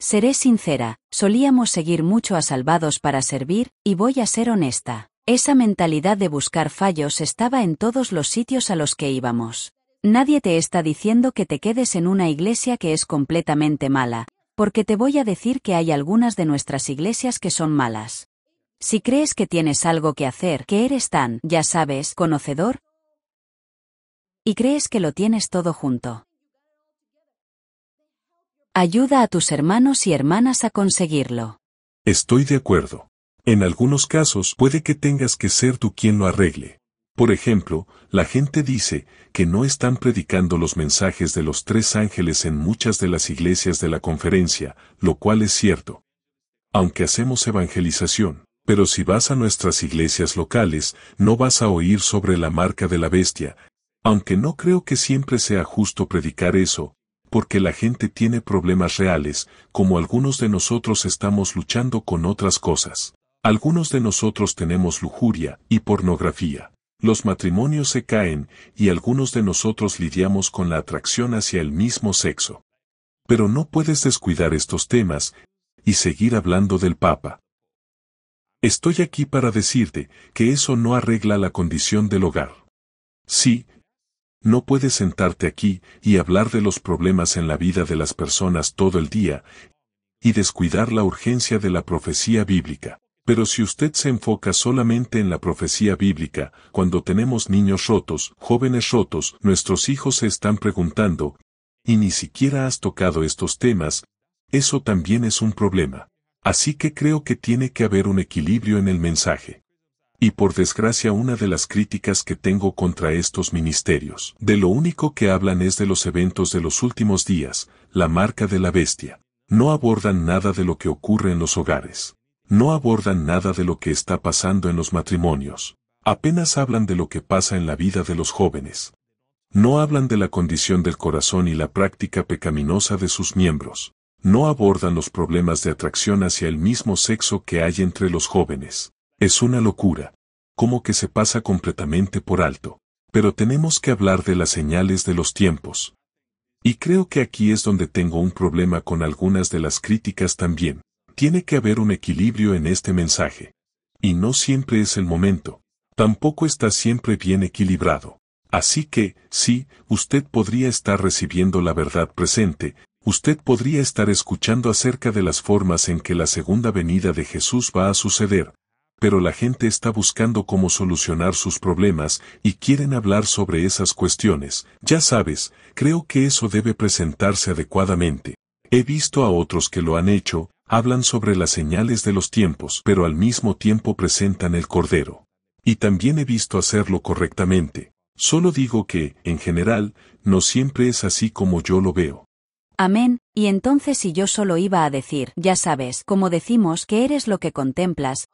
Seré sincera, solíamos seguir mucho a Salvados para servir, y voy a ser honesta. Esa mentalidad de buscar fallos estaba en todos los sitios a los que íbamos. Nadie te está diciendo que te quedes en una iglesia que es completamente mala, porque te voy a decir que hay algunas de nuestras iglesias que son malas. Si crees que tienes algo que hacer, que eres tan, ya sabes, conocedor, y crees que lo tienes todo junto. Ayuda a tus hermanos y hermanas a conseguirlo. Estoy de acuerdo. En algunos casos puede que tengas que ser tú quien lo arregle. Por ejemplo, la gente dice que no están predicando los mensajes de los tres ángeles en muchas de las iglesias de la conferencia, lo cual es cierto. Aunque hacemos evangelización, pero si vas a nuestras iglesias locales, no vas a oír sobre la marca de la bestia, aunque no creo que siempre sea justo predicar eso, porque la gente tiene problemas reales, como algunos de nosotros estamos luchando con otras cosas. Algunos de nosotros tenemos lujuria y pornografía. Los matrimonios se caen y algunos de nosotros lidiamos con la atracción hacia el mismo sexo. Pero no puedes descuidar estos temas y seguir hablando del Papa. Estoy aquí para decirte que eso no arregla la condición del hogar. Sí, no puedes sentarte aquí y hablar de los problemas en la vida de las personas todo el día y descuidar la urgencia de la profecía bíblica. Pero si usted se enfoca solamente en la profecía bíblica, cuando tenemos niños rotos, jóvenes rotos, nuestros hijos se están preguntando, y ni siquiera has tocado estos temas, eso también es un problema. Así que creo que tiene que haber un equilibrio en el mensaje. Y por desgracia una de las críticas que tengo contra estos ministerios, de lo único que hablan es de los eventos de los últimos días, la marca de la bestia. No abordan nada de lo que ocurre en los hogares. No abordan nada de lo que está pasando en los matrimonios. Apenas hablan de lo que pasa en la vida de los jóvenes. No hablan de la condición del corazón y la práctica pecaminosa de sus miembros. No abordan los problemas de atracción hacia el mismo sexo que hay entre los jóvenes es una locura. Como que se pasa completamente por alto. Pero tenemos que hablar de las señales de los tiempos. Y creo que aquí es donde tengo un problema con algunas de las críticas también. Tiene que haber un equilibrio en este mensaje. Y no siempre es el momento. Tampoco está siempre bien equilibrado. Así que, sí, usted podría estar recibiendo la verdad presente, usted podría estar escuchando acerca de las formas en que la segunda venida de Jesús va a suceder, pero la gente está buscando cómo solucionar sus problemas y quieren hablar sobre esas cuestiones. Ya sabes, creo que eso debe presentarse adecuadamente. He visto a otros que lo han hecho, hablan sobre las señales de los tiempos, pero al mismo tiempo presentan el cordero. Y también he visto hacerlo correctamente. Solo digo que, en general, no siempre es así como yo lo veo. Amén, y entonces si yo solo iba a decir, ya sabes, como decimos que eres lo que contemplas,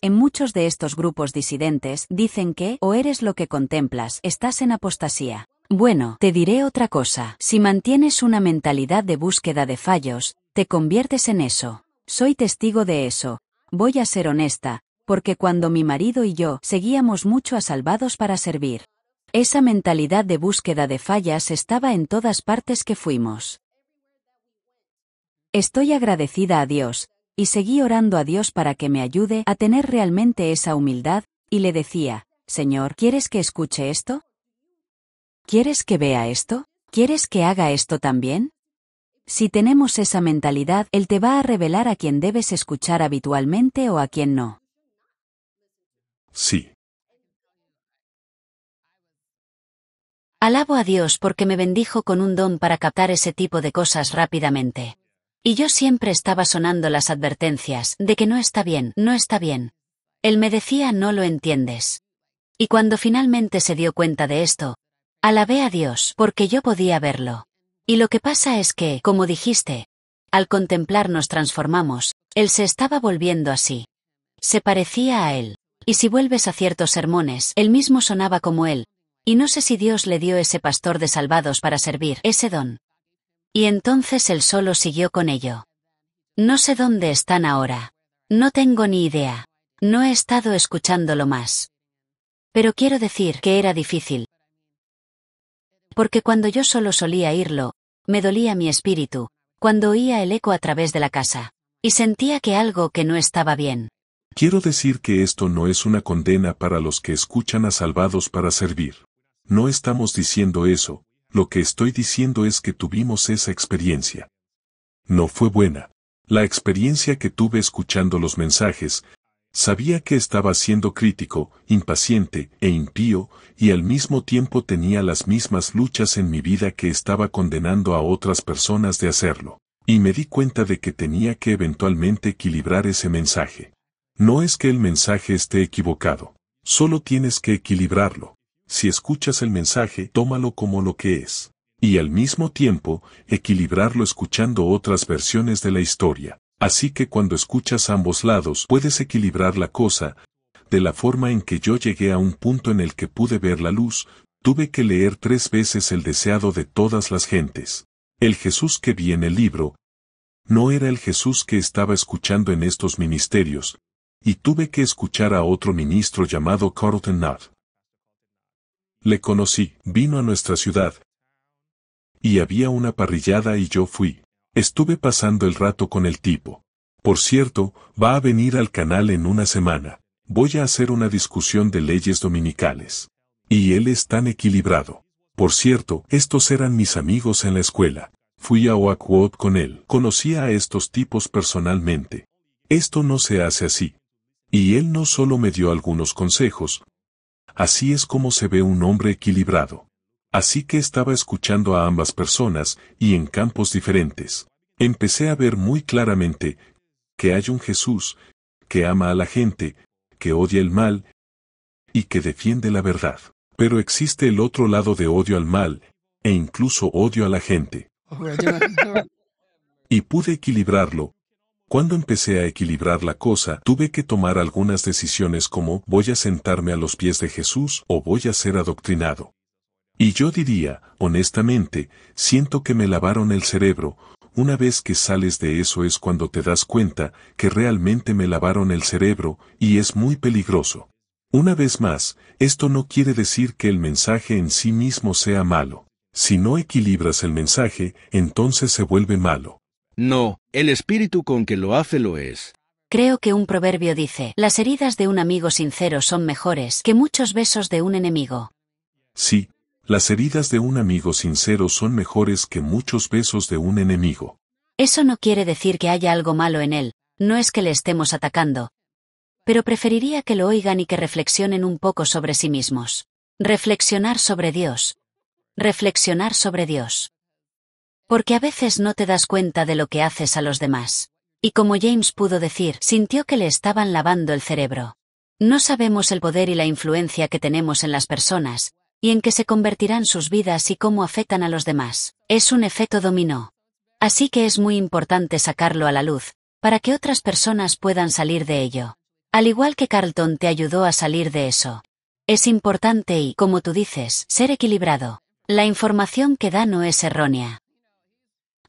en muchos de estos grupos disidentes dicen que, o eres lo que contemplas, estás en apostasía. Bueno, te diré otra cosa. Si mantienes una mentalidad de búsqueda de fallos, te conviertes en eso. Soy testigo de eso. Voy a ser honesta, porque cuando mi marido y yo seguíamos mucho a salvados para servir. Esa mentalidad de búsqueda de fallas estaba en todas partes que fuimos. Estoy agradecida a Dios, y seguí orando a Dios para que me ayude a tener realmente esa humildad, y le decía, Señor, ¿quieres que escuche esto? ¿Quieres que vea esto? ¿Quieres que haga esto también? Si tenemos esa mentalidad, Él te va a revelar a quien debes escuchar habitualmente o a quien no. Sí. Alabo a Dios porque me bendijo con un don para captar ese tipo de cosas rápidamente. Y yo siempre estaba sonando las advertencias de que no está bien, no está bien. Él me decía no lo entiendes. Y cuando finalmente se dio cuenta de esto, alabé a Dios porque yo podía verlo. Y lo que pasa es que, como dijiste, al contemplar nos transformamos, él se estaba volviendo así. Se parecía a él. Y si vuelves a ciertos sermones, él mismo sonaba como él. Y no sé si Dios le dio ese pastor de salvados para servir, ese don. Y entonces él solo siguió con ello. No sé dónde están ahora. No tengo ni idea. No he estado escuchándolo más. Pero quiero decir que era difícil. Porque cuando yo solo solía irlo, me dolía mi espíritu, cuando oía el eco a través de la casa, y sentía que algo que no estaba bien. Quiero decir que esto no es una condena para los que escuchan a salvados para servir. No estamos diciendo eso, lo que estoy diciendo es que tuvimos esa experiencia. No fue buena. La experiencia que tuve escuchando los mensajes, sabía que estaba siendo crítico, impaciente e impío, y al mismo tiempo tenía las mismas luchas en mi vida que estaba condenando a otras personas de hacerlo. Y me di cuenta de que tenía que eventualmente equilibrar ese mensaje. No es que el mensaje esté equivocado, solo tienes que equilibrarlo si escuchas el mensaje, tómalo como lo que es. Y al mismo tiempo, equilibrarlo escuchando otras versiones de la historia. Así que cuando escuchas ambos lados puedes equilibrar la cosa, de la forma en que yo llegué a un punto en el que pude ver la luz, tuve que leer tres veces el deseado de todas las gentes. El Jesús que vi en el libro, no era el Jesús que estaba escuchando en estos ministerios, y tuve que escuchar a otro ministro llamado Carlton le conocí, vino a nuestra ciudad. Y había una parrillada y yo fui. Estuve pasando el rato con el tipo. Por cierto, va a venir al canal en una semana. Voy a hacer una discusión de leyes dominicales. Y él es tan equilibrado. Por cierto, estos eran mis amigos en la escuela. Fui a Oakwood con él. Conocí a estos tipos personalmente. Esto no se hace así. Y él no solo me dio algunos consejos, Así es como se ve un hombre equilibrado. Así que estaba escuchando a ambas personas y en campos diferentes. Empecé a ver muy claramente que hay un Jesús que ama a la gente, que odia el mal y que defiende la verdad. Pero existe el otro lado de odio al mal e incluso odio a la gente. y pude equilibrarlo cuando empecé a equilibrar la cosa, tuve que tomar algunas decisiones como voy a sentarme a los pies de Jesús o voy a ser adoctrinado. Y yo diría, honestamente, siento que me lavaron el cerebro, una vez que sales de eso es cuando te das cuenta que realmente me lavaron el cerebro y es muy peligroso. Una vez más, esto no quiere decir que el mensaje en sí mismo sea malo. Si no equilibras el mensaje, entonces se vuelve malo. No, el espíritu con que lo hace lo es. Creo que un proverbio dice, las heridas de un amigo sincero son mejores que muchos besos de un enemigo. Sí, las heridas de un amigo sincero son mejores que muchos besos de un enemigo. Eso no quiere decir que haya algo malo en él, no es que le estemos atacando. Pero preferiría que lo oigan y que reflexionen un poco sobre sí mismos. Reflexionar sobre Dios. Reflexionar sobre Dios. Porque a veces no te das cuenta de lo que haces a los demás. Y como James pudo decir, sintió que le estaban lavando el cerebro. No sabemos el poder y la influencia que tenemos en las personas, y en qué se convertirán sus vidas y cómo afectan a los demás. Es un efecto dominó. Así que es muy importante sacarlo a la luz, para que otras personas puedan salir de ello. Al igual que Carlton te ayudó a salir de eso. Es importante y, como tú dices, ser equilibrado. La información que da no es errónea.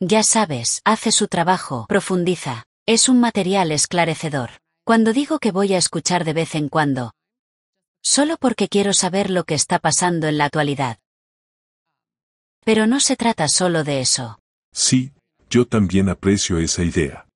Ya sabes, hace su trabajo, profundiza. Es un material esclarecedor. Cuando digo que voy a escuchar de vez en cuando, solo porque quiero saber lo que está pasando en la actualidad. Pero no se trata solo de eso. Sí, yo también aprecio esa idea.